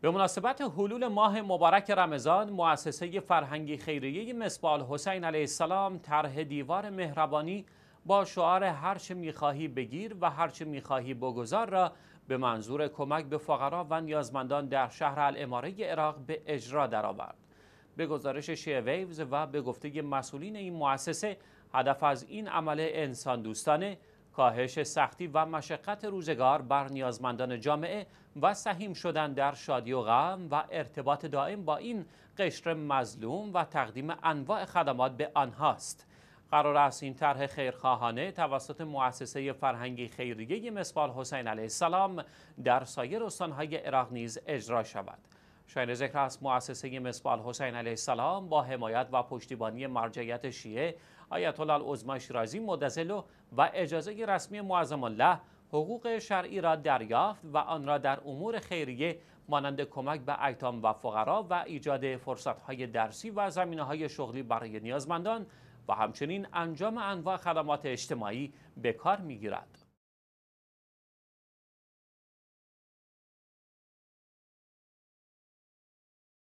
به مناسبت حلول ماه مبارک رمضان مؤسسه فرهنگی خیریه مصباح حسین علیه السلام طرح دیوار مهربانی با شعار هرچه میخواهی بگیر و هرچه میخواهی بگذار را به منظور کمک به فقرا و نیازمندان در شهر الاماره عراق به اجرا درآورد. به گزارش شیع ویوز و به گفته مسئولین این مؤسسه هدف از این عمل انسان دوستانه کاهش سختی و مشقت روزگار بر نیازمندان جامعه و سهیم شدن در شادی و غم و ارتباط دائم با این قشر مظلوم و تقدیم انواع خدمات به آنهاست. قرار است این طرح خیرخواهانه توسط مؤسسه فرهنگی خیریه مصبال حسین علیه السلام در سایر استانهای عراق نیز اجرا شود. شاید ذکر است مؤسسه مصبال حسین علیه السلام با حمایت و پشتیبانی مرجعیت شیعه آیت الله العظمی شیرازی مدظله و اجازه رسمی معظم الله حقوق شرعی را دریافت و آن را در امور خیریه مانند کمک به ایتام و فقرا و ایجاد های درسی و های شغلی برای نیازمندان و همچنین انجام انواع خدمات اجتماعی به کار گیرد.